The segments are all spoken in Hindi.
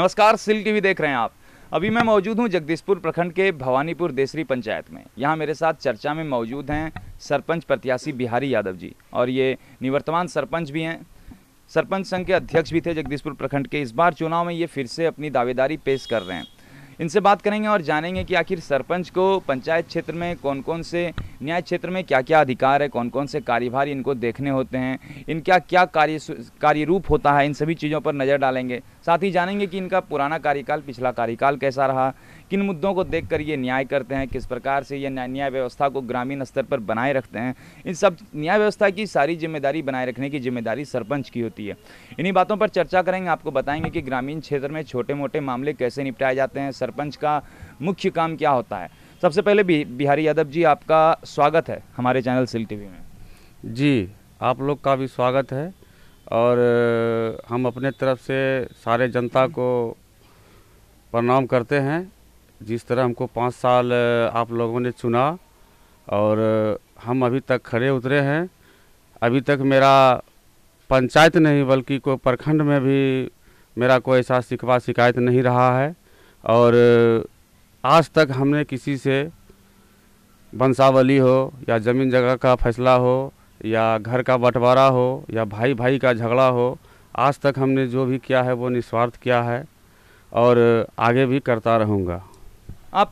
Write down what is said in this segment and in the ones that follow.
नमस्कार सिल टीवी देख रहे हैं आप अभी मैं मौजूद हूं जगदीशपुर प्रखंड के भवानीपुर देसरी पंचायत में यहां मेरे साथ चर्चा में मौजूद हैं सरपंच प्रत्याशी बिहारी यादव जी और ये निवर्तमान सरपंच भी हैं सरपंच संघ के अध्यक्ष भी थे जगदीशपुर प्रखंड के इस बार चुनाव में ये फिर से अपनी दावेदारी पेश कर रहे हैं इनसे बात करेंगे और जानेंगे कि आखिर सरपंच को पंचायत क्षेत्र में कौन कौन से न्याय क्षेत्र में क्या क्या अधिकार है कौन कौन से कार्यभार इनको देखने होते हैं इनका क्या कार्य कार्य रूप होता है इन सभी चीज़ों पर नज़र डालेंगे साथ ही जानेंगे कि इनका पुराना कार्यकाल पिछला कार्यकाल कैसा रहा किन मुद्दों को देख कर ये न्याय करते हैं किस प्रकार से ये न्याय व्यवस्था को ग्रामीण स्तर पर बनाए रखते हैं इन सब न्याय व्यवस्था की सारी जिम्मेदारी बनाए रखने की जिम्मेदारी सरपंच की होती है इन्हीं बातों पर चर्चा करेंगे आपको बताएंगे कि ग्रामीण क्षेत्र में छोटे मोटे मामले कैसे निपटाए जाते हैं सरपंच का मुख्य काम क्या होता है सबसे पहले भी बिहारी यादव जी आपका स्वागत है हमारे चैनल सिल टीवी में जी आप लोग का भी स्वागत है और हम अपने तरफ से सारे जनता को प्रणाम करते हैं जिस तरह हमको पाँच साल आप लोगों ने चुना और हम अभी तक खड़े उतरे हैं अभी तक मेरा पंचायत नहीं बल्कि कोई प्रखंड में भी मेरा कोई ऐसा शिकवा शिकायत नहीं रहा है और आज तक हमने किसी से वंशावली हो या ज़मीन जगह का फैसला हो या घर का बंटवारा हो या भाई भाई का झगड़ा हो आज तक हमने जो भी किया है वो निस्वार्थ किया है और आगे भी करता रहूँगा आप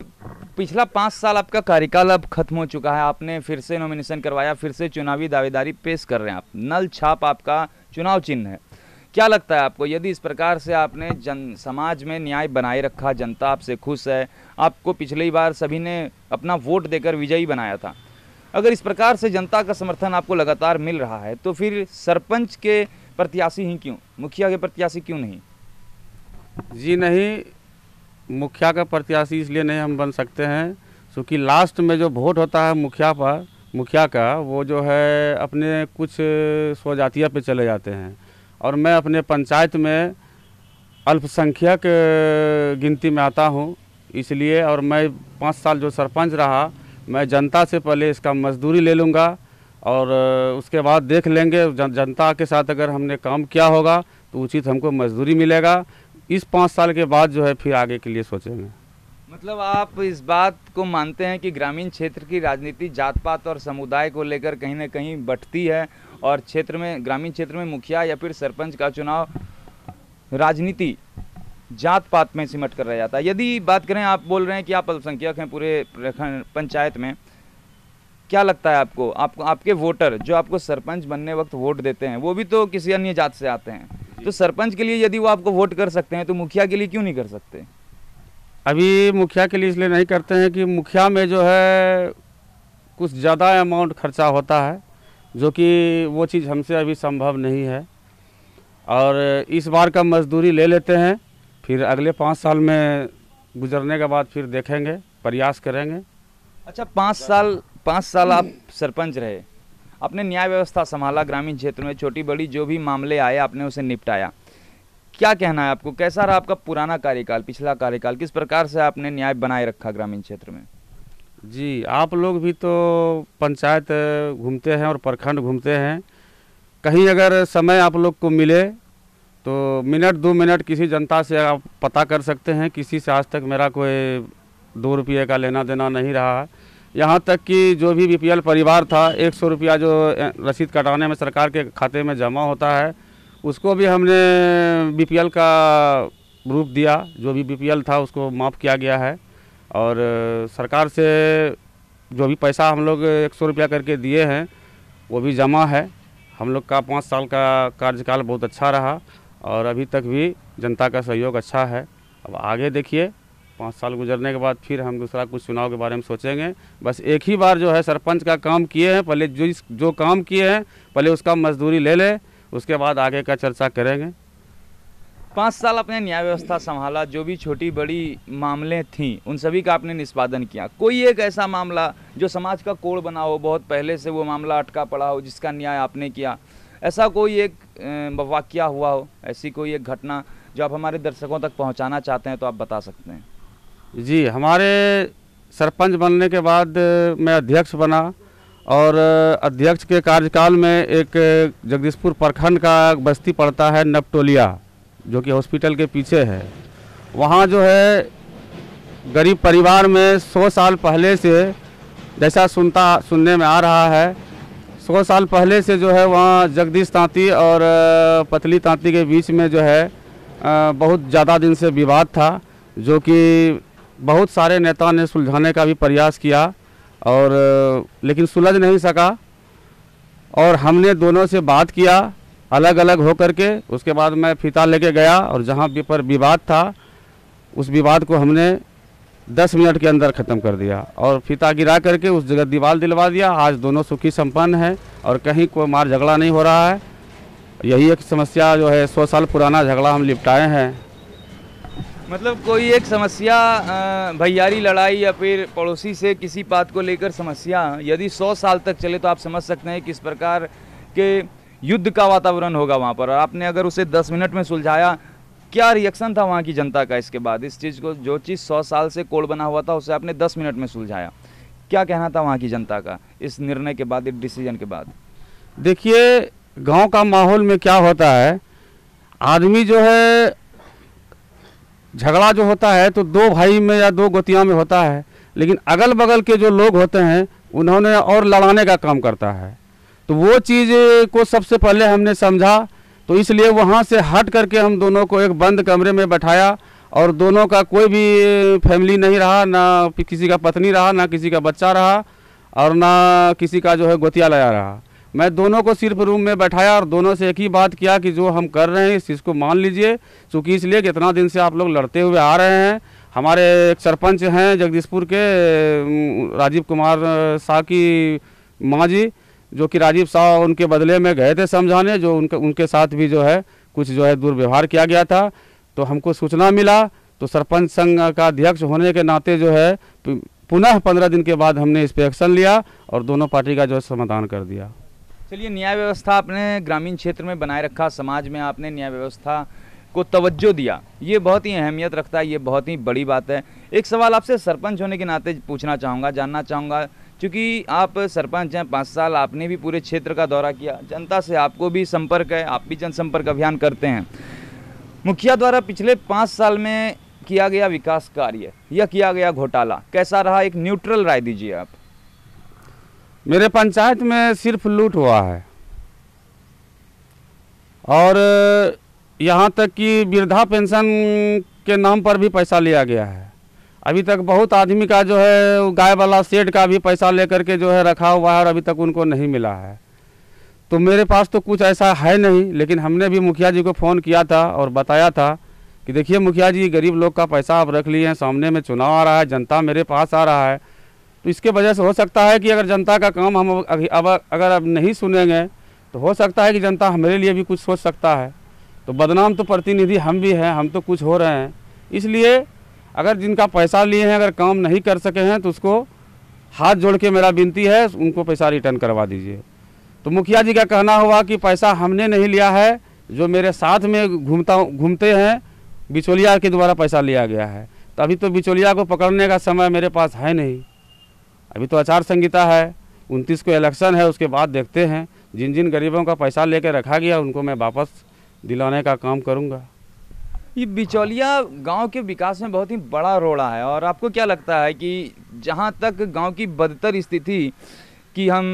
पिछला पाँच साल आपका कार्यकाल अब खत्म हो चुका है आपने फिर से नॉमिनेशन करवाया फिर से चुनावी दावेदारी पेश कर रहे हैं आप नल छाप आपका चुनाव चिन्ह है क्या लगता है आपको यदि इस प्रकार से आपने जन समाज में न्याय बनाए रखा जनता आपसे खुश है आपको पिछली बार सभी ने अपना वोट देकर विजयी बनाया था अगर इस प्रकार से जनता का समर्थन आपको लगातार मिल रहा है तो फिर सरपंच के प्रत्याशी ही क्यों मुखिया के प्रत्याशी क्यों नहीं जी नहीं मुखिया का प्रत्याशी इसलिए नहीं हम बन सकते हैं क्योंकि लास्ट में जो वोट होता है मुखिया पर मुखिया का वो जो है अपने कुछ स्वजातिया पे चले जाते हैं और मैं अपने पंचायत में अल्पसंख्यक गिनती में आता हूँ इसलिए और मैं पाँच साल जो सरपंच रहा मैं जनता से पहले इसका मजदूरी ले लूँगा और उसके बाद देख लेंगे जन, जनता के साथ अगर हमने काम किया होगा तो उचित हमको मजदूरी मिलेगा इस पाँच साल के बाद जो है फिर आगे के लिए सोचेंगे मतलब आप इस बात को मानते हैं कि ग्रामीण क्षेत्र की राजनीति जात पात और समुदाय को लेकर कहीं ना कहीं बटती है और क्षेत्र में ग्रामीण क्षेत्र में मुखिया या फिर सरपंच का चुनाव राजनीति जात पात में सिमट कर रह जाता है यदि बात करें आप बोल रहे हैं कि आप अल्पसंख्यक हैं पूरे पंचायत में क्या लगता है आपको आपको आपके वोटर जो आपको सरपंच बनने वक्त वोट देते हैं वो भी तो किसी अन्य जात से आते हैं तो सरपंच के लिए यदि वो आपको वोट कर सकते हैं तो मुखिया के लिए क्यों नहीं कर सकते अभी मुखिया के लिए इसलिए नहीं करते हैं कि मुखिया में जो है कुछ ज़्यादा अमाउंट खर्चा होता है जो कि वो चीज़ हमसे अभी संभव नहीं है और इस बार का मजदूरी ले लेते हैं फिर अगले पाँच साल में गुजरने के बाद फिर देखेंगे प्रयास करेंगे अच्छा पाँच साल पाँच साल आप सरपंच रहे आपने न्याय व्यवस्था संभाला ग्रामीण क्षेत्र में छोटी बड़ी जो भी मामले आए आपने उसे निपटाया क्या कहना है आपको कैसा रहा आपका पुराना कार्यकाल पिछला कार्यकाल किस प्रकार से आपने न्याय बनाए रखा ग्रामीण क्षेत्र में जी आप लोग भी तो पंचायत घूमते हैं और प्रखंड घूमते हैं कहीं अगर समय आप लोग को मिले तो मिनट दो मिनट किसी जनता से आप पता कर सकते हैं किसी से आज तक मेरा कोई दो रुपये का लेना देना नहीं रहा यहाँ तक कि जो भी बी परिवार था एक सौ रुपया जो रसीद कटाने में सरकार के खाते में जमा होता है उसको भी हमने बी का रूप दिया जो भी बी था उसको माफ़ किया गया है और सरकार से जो भी पैसा हम लोग एक सौ रुपया करके दिए हैं वो भी जमा है हम लोग का पाँच साल का कार्यकाल बहुत अच्छा रहा और अभी तक भी जनता का सहयोग अच्छा है अब आगे देखिए पाँच साल गुजरने के बाद फिर हम दूसरा कुछ चुनाव के बारे में सोचेंगे बस एक ही बार जो है सरपंच का काम किए हैं पहले जो जो काम किए हैं पहले उसका मजदूरी ले लें उसके बाद आगे का चर्चा करेंगे पाँच साल अपने न्याय व्यवस्था संभाला जो भी छोटी बड़ी मामले थी उन सभी का आपने निष्पादन किया कोई एक ऐसा मामला जो समाज का कोड़ बना हो बहुत पहले से वो मामला अटका पड़ा हो जिसका न्याय आपने किया ऐसा कोई एक वाक्य हुआ हो ऐसी कोई एक घटना जो आप हमारे दर्शकों तक पहुंचाना चाहते हैं तो आप बता सकते हैं जी हमारे सरपंच बनने के बाद मैं अध्यक्ष बना और अध्यक्ष के कार्यकाल में एक जगदीशपुर प्रखंड का बस्ती पड़ता है नपटोलिया जो कि हॉस्पिटल के पीछे है वहाँ जो है गरीब परिवार में सौ साल पहले से जैसा सुनता सुनने में आ रहा है सौ साल पहले से जो है वहाँ जगदीश तांती और पतली तांती के बीच में जो है बहुत ज़्यादा दिन से विवाद था जो कि बहुत सारे नेता ने सुलझाने का भी प्रयास किया और लेकिन सुलझ नहीं सका और हमने दोनों से बात किया अलग अलग होकर के उसके बाद मैं फीता लेके गया और जहाँ भी पर विवाद था उस विवाद को हमने 10 मिनट के अंदर ख़त्म कर दिया और फीता गिरा करके उस जगह दीवार दिलवा दिया आज दोनों सुखी संपन्न हैं और कहीं कोई मार झगड़ा नहीं हो रहा है यही एक समस्या जो है सौ साल पुराना झगड़ा हम निपटाए हैं मतलब कोई एक समस्या भैयारी लड़ाई या फिर पड़ोसी से किसी बात को लेकर समस्या यदि सौ साल तक चले तो आप समझ सकते हैं किस प्रकार के युद्ध का वातावरण होगा वहाँ पर और आपने अगर उसे दस मिनट में सुलझाया क्या रिएक्शन था वहाँ की जनता का इसके बाद इस चीज़ को जो चीज़ सौ साल से कोल बना हुआ था उसे आपने दस मिनट में सुलझाया क्या कहना था वहाँ की जनता का इस निर्णय के बाद इस डिसीजन के बाद देखिए गांव का माहौल में क्या होता है आदमी जो है झगड़ा जो होता है तो दो भाई में या दो गोतियाँ में होता है लेकिन अगल बगल के जो लोग होते हैं उन्होंने और लड़ाने का काम करता है तो वो चीज़ को सबसे पहले हमने समझा तो इसलिए वहाँ से हट करके हम दोनों को एक बंद कमरे में बैठाया और दोनों का कोई भी फैमिली नहीं रहा ना किसी का पत्नी रहा ना किसी का बच्चा रहा और ना किसी का जो है गोतिया लाया रहा मैं दोनों को सिर्फ रूम में बैठाया और दोनों से एक ही बात किया कि जो हम कर रहे हैं इस चीज़ को मान लीजिए चूँकि इसलिए कि इतना दिन से आप लोग लड़ते हुए आ रहे हैं हमारे एक सरपंच हैं जगदीशपुर के राजीव कुमार शाह की माँ जी जो कि राजीव साव उनके बदले में गए थे समझाने जो उनके उनके साथ भी जो है कुछ जो है दुर्व्यवहार किया गया था तो हमको सूचना मिला तो सरपंच संघ का अध्यक्ष होने के नाते जो है पुनः पंद्रह दिन के बाद हमने इस पर एक्शन लिया और दोनों पार्टी का जो है समाधान कर दिया चलिए न्याय व्यवस्था आपने ग्रामीण क्षेत्र में बनाए रखा समाज में आपने न्याय व्यवस्था को तवज्जो दिया ये बहुत ही अहमियत रखता है ये बहुत ही बड़ी बात है एक सवाल आपसे सरपंच होने के नाते पूछना चाहूँगा जानना चाहूँगा क्योंकि आप सरपंच हैं पाँच साल आपने भी पूरे क्षेत्र का दौरा किया जनता से आपको भी संपर्क है आप भी जनसंपर्क अभियान करते हैं मुखिया द्वारा पिछले पाँच साल में किया गया विकास कार्य या किया गया घोटाला कैसा रहा एक न्यूट्रल राय दीजिए आप मेरे पंचायत में सिर्फ लूट हुआ है और यहाँ तक कि वृद्धा पेंशन के नाम पर भी पैसा लिया गया है अभी तक बहुत आदमी का जो है गाय वाला सेठ का भी पैसा लेकर के जो है रखा हुआ है और अभी तक उनको नहीं मिला है तो मेरे पास तो कुछ ऐसा है नहीं लेकिन हमने भी मुखिया जी को फ़ोन किया था और बताया था कि देखिए मुखिया जी गरीब लोग का पैसा आप रख लिए हैं सामने में चुनाव आ रहा है जनता मेरे पास आ रहा है तो इसके वजह से हो सकता है कि अगर जनता का काम हम अब अगर अब नहीं सुनेंगे तो हो सकता है कि जनता हमारे लिए भी कुछ सोच सकता है तो बदनाम तो प्रतिनिधि हम भी हैं हम तो कुछ हो रहे हैं इसलिए अगर जिनका पैसा लिए हैं अगर काम नहीं कर सके हैं तो उसको हाथ जोड़ के मेरा विनती है उनको पैसा रिटर्न करवा दीजिए तो मुखिया जी का कहना हुआ कि पैसा हमने नहीं लिया है जो मेरे साथ में घूमता घूमते हैं बिचौलिया के द्वारा पैसा लिया गया है तो अभी तो बिचौलिया को पकड़ने का समय मेरे पास है नहीं अभी तो आचार संहिता है उनतीस को इलेक्शन है उसके बाद देखते हैं जिन जिन गरीबों का पैसा लेके रखा गया उनको मैं वापस दिलाने का काम करूँगा ये बिचौलिया गांव के विकास में बहुत ही बड़ा रोड़ा है और आपको क्या लगता है कि जहां तक गांव की बदतर स्थिति कि हम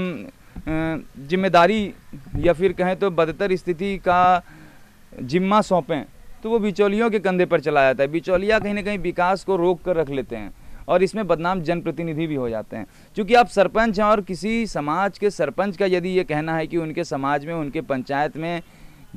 जिम्मेदारी या फिर कहें तो बदतर स्थिति का जिम्मा सौंपें तो वो बिचौलियों के कंधे पर चला जाता है बिचौलिया कहीं ना कहीं विकास को रोक कर रख लेते हैं और इसमें बदनाम जनप्रतिनिधि भी हो जाते हैं क्योंकि आप सरपंच हैं और किसी समाज के सरपंच का यदि ये कहना है कि उनके समाज में उनके पंचायत में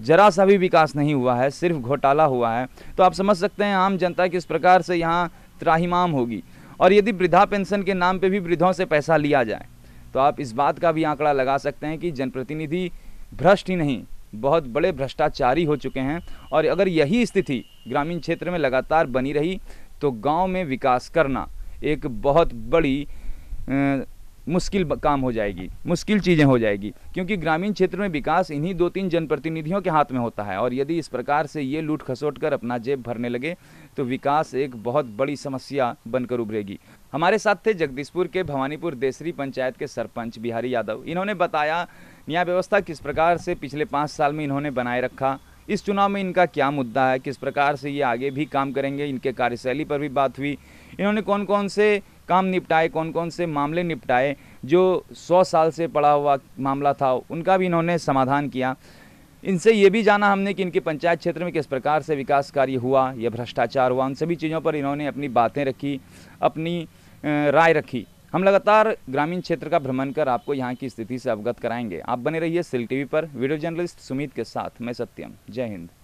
जरा सा भी विकास नहीं हुआ है सिर्फ घोटाला हुआ है तो आप समझ सकते हैं आम जनता किस प्रकार से यहाँ त्राहीमाम होगी और यदि वृद्धा पेंशन के नाम पे भी वृद्धों से पैसा लिया जाए तो आप इस बात का भी आंकड़ा लगा सकते हैं कि जनप्रतिनिधि भ्रष्ट ही नहीं बहुत बड़े भ्रष्टाचारी हो चुके हैं और अगर यही स्थिति ग्रामीण क्षेत्र में लगातार बनी रही तो गाँव में विकास करना एक बहुत बड़ी मुश्किल काम हो जाएगी मुश्किल चीज़ें हो जाएगी क्योंकि ग्रामीण क्षेत्र में विकास इन्हीं दो तीन जनप्रतिनिधियों के हाथ में होता है और यदि इस प्रकार से ये लूट खसोट कर अपना जेब भरने लगे तो विकास एक बहुत बड़ी समस्या बनकर उभरेगी हमारे साथ थे जगदीशपुर के भवानीपुर देसरी पंचायत के सरपंच बिहारी यादव इन्होंने बताया न्याय व्यवस्था किस प्रकार से पिछले पाँच साल में इन्होंने बनाए रखा इस चुनाव में इनका क्या मुद्दा है किस प्रकार से ये आगे भी काम करेंगे इनके कार्यशैली पर भी बात हुई इन्होंने कौन कौन से काम निपटाए कौन कौन से मामले निपटाए जो सौ साल से पड़ा हुआ मामला था उनका भी इन्होंने समाधान किया इनसे ये भी जाना हमने कि इनके पंचायत क्षेत्र में किस प्रकार से विकास कार्य हुआ या भ्रष्टाचार हुआ उन सभी चीज़ों पर इन्होंने अपनी बातें रखी अपनी राय रखी हम लगातार ग्रामीण क्षेत्र का भ्रमण कर आपको यहाँ की स्थिति से अवगत कराएंगे आप बने रहिए सिल टीवी पर वीडियो जर्नलिस्ट सुमित के साथ मैं सत्यम जय हिंद